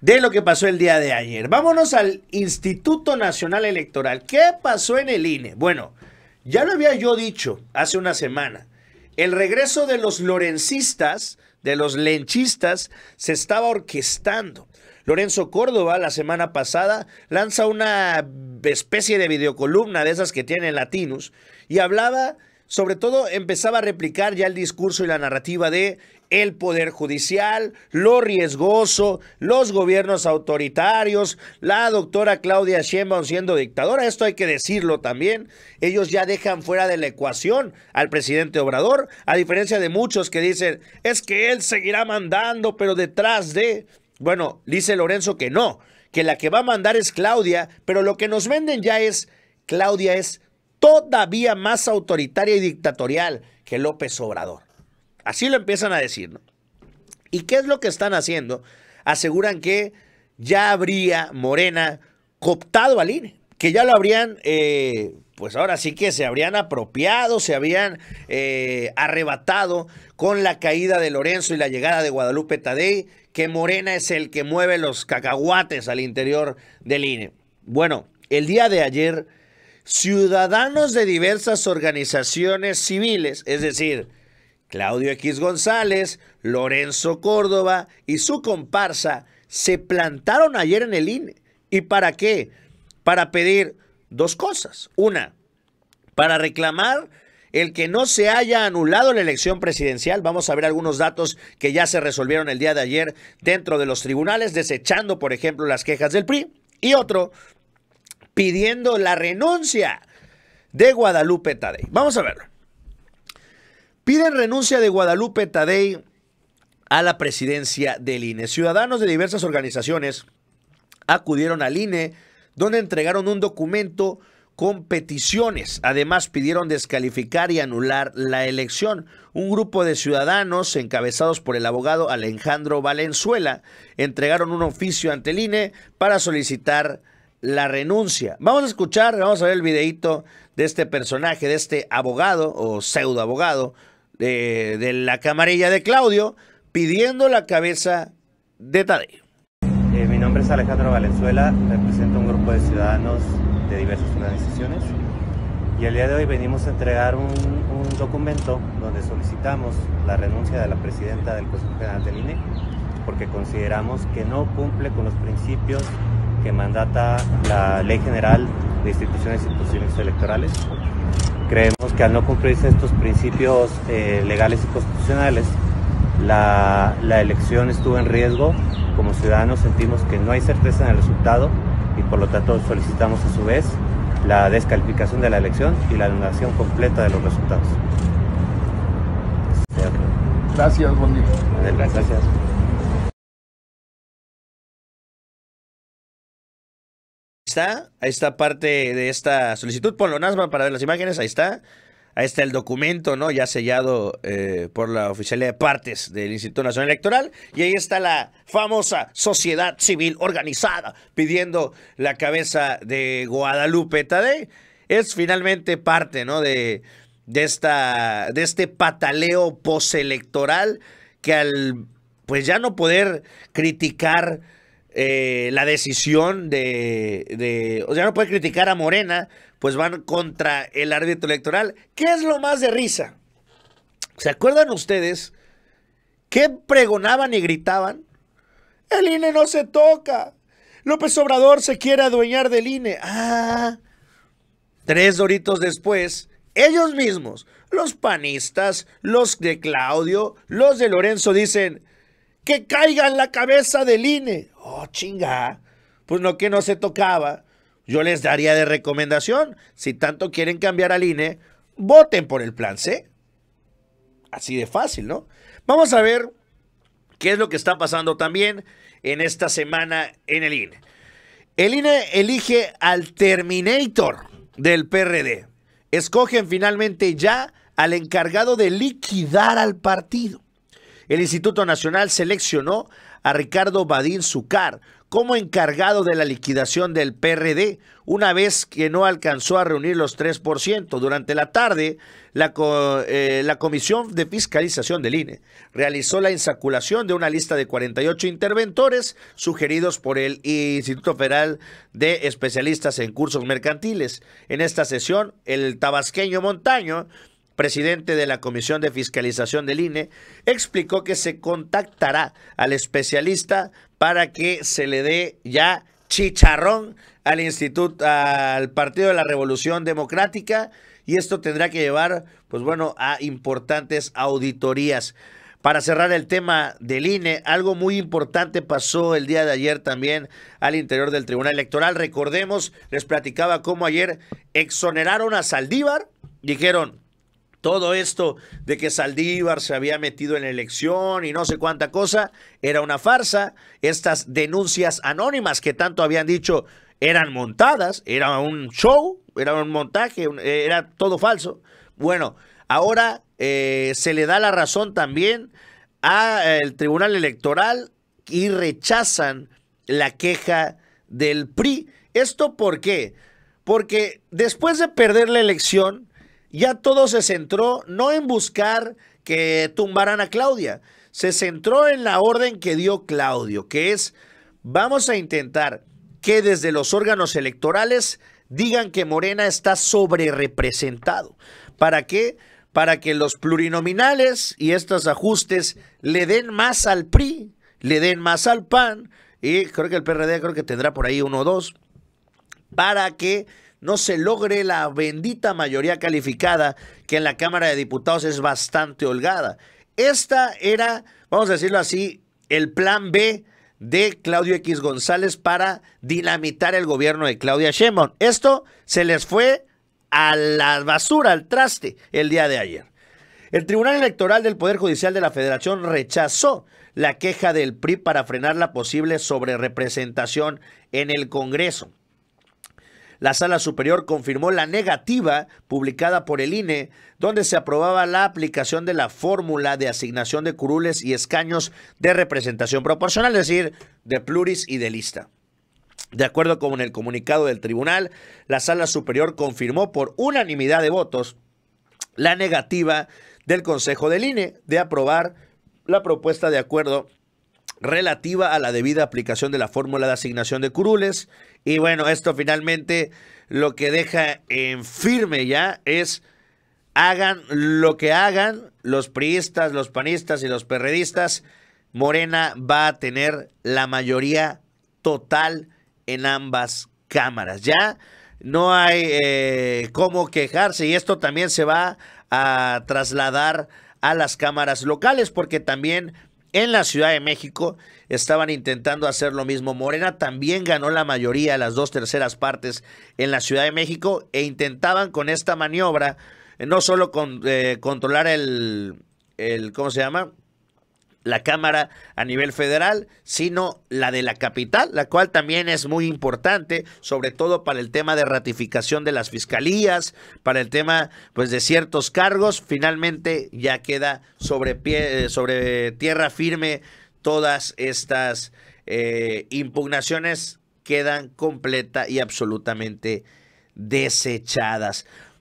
de lo que pasó el día de ayer. Vámonos al Instituto Nacional Electoral. ¿Qué pasó en el INE? Bueno, ya lo había yo dicho hace una semana. El regreso de los lorencistas, de los lenchistas, se estaba orquestando. Lorenzo Córdoba la semana pasada lanza una especie de videocolumna de esas que tiene Latinus y hablaba sobre todo empezaba a replicar ya el discurso y la narrativa de el poder judicial, lo riesgoso, los gobiernos autoritarios, la doctora Claudia Sheinbaum siendo dictadora, esto hay que decirlo también, ellos ya dejan fuera de la ecuación al presidente Obrador, a diferencia de muchos que dicen, es que él seguirá mandando, pero detrás de, bueno, dice Lorenzo que no, que la que va a mandar es Claudia, pero lo que nos venden ya es, Claudia es todavía más autoritaria y dictatorial que López Obrador. Así lo empiezan a decir. ¿Y qué es lo que están haciendo? Aseguran que ya habría Morena cooptado al INE, que ya lo habrían, eh, pues ahora sí que se habrían apropiado, se habían eh, arrebatado con la caída de Lorenzo y la llegada de Guadalupe Tadei, que Morena es el que mueve los cacahuates al interior del INE. Bueno, el día de ayer ciudadanos de diversas organizaciones civiles, es decir, Claudio X González, Lorenzo Córdoba y su comparsa se plantaron ayer en el INE. ¿Y para qué? Para pedir dos cosas. Una, para reclamar el que no se haya anulado la elección presidencial. Vamos a ver algunos datos que ya se resolvieron el día de ayer dentro de los tribunales, desechando, por ejemplo, las quejas del PRI. Y otro, pidiendo la renuncia de Guadalupe Tadei. Vamos a verlo. Piden renuncia de Guadalupe Tadei a la presidencia del INE. Ciudadanos de diversas organizaciones acudieron al INE, donde entregaron un documento con peticiones. Además, pidieron descalificar y anular la elección. Un grupo de ciudadanos, encabezados por el abogado Alejandro Valenzuela, entregaron un oficio ante el INE para solicitar la renuncia. Vamos a escuchar, vamos a ver el videito de este personaje, de este abogado o pseudo abogado eh, de, la camarilla de Claudio, pidiendo la cabeza de Tadeo. Eh, mi nombre es Alejandro Valenzuela, represento un grupo de ciudadanos de diversas organizaciones y el día de hoy venimos a entregar un, documento donde solicitamos la renuncia de la presidenta del Consejo General del INE porque consideramos que no cumple con los principios mandata la Ley General de Instituciones y Instituciones Electorales. Creemos que al no cumplirse estos principios eh, legales y constitucionales, la, elección estuvo en riesgo. Como ciudadanos sentimos que no hay certeza en el resultado y por lo tanto solicitamos a su vez la descalificación de la elección y la anulación completa de los resultados. Gracias, bonito. Gracias. Ahí está parte de esta solicitud. Ponlo, Nasma, para ver las imágenes. Ahí está. Ahí está el documento, ¿no? Ya sellado eh, por la Oficialía de Partes del Instituto Nacional Electoral. Y ahí está la famosa sociedad civil organizada pidiendo la cabeza de Guadalupe Tade. Es finalmente parte, ¿no? De, de, esta, de este pataleo postelectoral que al, pues ya no poder criticar eh, la decisión de, O sea, no puede criticar a Morena, pues van contra el árbitro electoral. ¿Qué es lo más de risa? ¿Se acuerdan ustedes qué pregonaban y gritaban? El INE no se toca. López Obrador se quiere adueñar del INE. Ah. Tres doritos después, ellos mismos, los panistas, los de Claudio, los de Lorenzo, dicen, que caiga en la cabeza del INE. Oh, chinga. Pues no que no se tocaba. Yo les daría de recomendación, si tanto quieren cambiar al INE, voten por el plan C. Así de fácil, ¿no? Vamos a ver qué es lo que está pasando también en esta semana en el INE. El INE elige al Terminator del PRD. Escogen finalmente ya al encargado de liquidar al partido. El Instituto Nacional seleccionó a Ricardo Badín Zucar como encargado de la liquidación del PRD, una vez que no alcanzó a reunir los 3%. Durante la tarde, eh, la, Comisión de Fiscalización del INE realizó la insaculación de una lista de 48 interventores sugeridos por el Instituto Federal de Especialistas en Cursos Mercantiles. En esta sesión, el tabasqueño Montaño presidente de la Comisión de Fiscalización del INE, explicó que se contactará al especialista para que se le dé ya chicharrón al instituto al Partido de la Revolución Democrática y esto tendrá que llevar pues bueno a importantes auditorías. Para cerrar el tema del INE, algo muy importante pasó el día de ayer también al interior del Tribunal Electoral. Recordemos, les platicaba cómo ayer exoneraron a Saldívar, dijeron, todo esto de que Saldívar se había metido en la elección y no sé cuánta cosa, era una farsa. Estas denuncias anónimas que tanto habían dicho eran montadas, era un show, era un montaje, eh, era todo falso. Bueno, ahora eh, se le da la razón también al eh, Tribunal Electoral y rechazan la queja del PRI. ¿Esto por qué? Porque después de perder la elección, ya todo se centró no en buscar que tumbaran a Claudia, se centró en la orden que dio Claudio, que es vamos a intentar que desde los órganos electorales digan que Morena está sobre representado. ¿Para qué? Para que los plurinominales y estos ajustes le den más al PRI, le den más al PAN, y creo que el PRD creo que tendrá por ahí uno o dos, para que no se logre la bendita mayoría calificada que en la Cámara de Diputados es bastante holgada. Esta era, vamos a decirlo así, el plan B de Claudio X González para dinamitar el gobierno de Claudia Sheinbaum. Esto se les fue a la basura, al traste, el día de ayer. El Tribunal Electoral del Poder Judicial de la Federación rechazó la queja del PRI para frenar la posible sobrerepresentación en el Congreso. La Sala Superior confirmó la negativa publicada por el INE, donde se aprobaba la aplicación de la fórmula de asignación de curules y escaños de representación proporcional, es decir, de pluris y de lista. De acuerdo con el comunicado del tribunal, la Sala Superior confirmó por unanimidad de votos la negativa del Consejo del INE de aprobar la propuesta de acuerdo relativa a la debida aplicación de la fórmula de asignación de curules. Y bueno, esto finalmente lo que deja en firme ya es hagan lo que hagan los priistas, los panistas y los perredistas, Morena va a tener la mayoría total en ambas cámaras. Ya no hay eh, cómo quejarse y esto también se va a trasladar a las cámaras locales porque también en la Ciudad de México estaban intentando hacer lo mismo. Morena también ganó la mayoría, las dos terceras partes en la Ciudad de México e intentaban con esta maniobra eh, no solo con, eh, controlar el, el, ¿cómo se llama? la Cámara a nivel federal, sino la de la capital, la cual también es muy importante, sobre todo para el tema de ratificación de las fiscalías, para el tema pues de ciertos cargos, finalmente ya queda sobre pie, eh, sobre tierra firme todas estas eh, impugnaciones quedan completa y absolutamente desechadas.